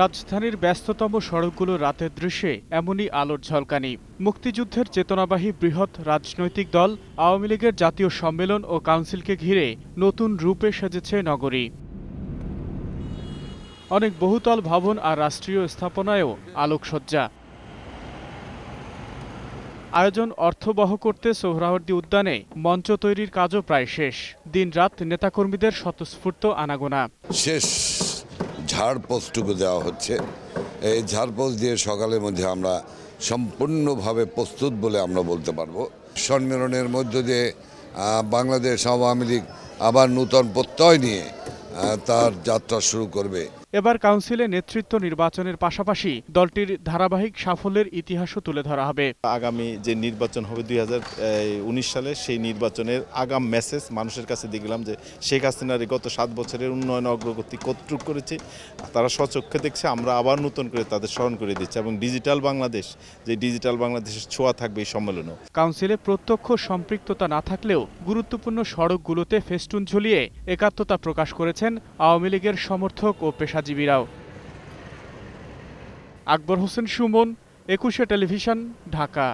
রাজধানীর ব্যস্ততম সড়কগুলো রাতের দৃশ্যে এমনই আলোর ঝলকানি মুক্তিযুদ্ধের চেতনাবাহী বৃহৎ রাজনৈতিক দল আওয়ামী লীগের জাতীয় সম্মেলন ও কাউন্সিলকে ঘিরে নতুন রূপে সেজেছে নগরী অনেক বহুতল ভবন আর রাষ্ট্রীয় স্থাপনায়ও আলোকসজ্জা আয়োজন অর্থবহ করতে সোহরাওয়ার্দী উদ্যানে মঞ্চ তৈরির কাজও প্রায় শেষ দিন রাত নেতাকর্মীদের স্বতঃস্ফূর্ত আনাগোনা শেষ ঝাড়পোস্টটুকু দেওয়া হচ্ছে এই ঝাড়পোস্ট দিয়ে সকালের মধ্যে আমরা সম্পূর্ণভাবে প্রস্তুত বলে আমরা বলতে পারবো সম্মেলনের মধ্য দিয়ে বাংলাদেশ আওয়ামী লীগ আবার নূতন প্রত্যয় নিয়ে তার যাত্রা শুরু করবে এবার কাউন্সিলে নেতৃত্ব নির্বাচনের পাশাপাশি দলটির ধারাবাহিক সাফল্যের ইতিহাসও তুলে ধরা হবে আগামী যে নির্বাচন হবে দুই সালে সেই নির্বাচনের আগাম মেসেজ মানুষের কাছে দেখলাম যে শেখ হাসিনার গত সাত বছরের উন্নয়ন অগ্রগতি কর্তৃক করেছে তারা স্বচক্ষে দেখছে আমরা আবার নতুন করে তাদের স্মরণ করে দিচ্ছি এবং ডিজিটাল বাংলাদেশ যে ডিজিটাল বাংলাদেশের ছোঁয়া থাকবে এই সম্মেলনও কাউন্সিলে প্রত্যক্ষ সম্পৃক্ততা না থাকলেও গুরুত্বপূর্ণ সড়কগুলোতে ফেস্টুন ঝুলিয়ে একাত্মতা প্রকাশ করেছে জানিয়েছেন আওয়ামী লীগের সমর্থক ও পেশাজীবীরাও আকবর হোসেন সুমন একুশে টেলিভিশন ঢাকা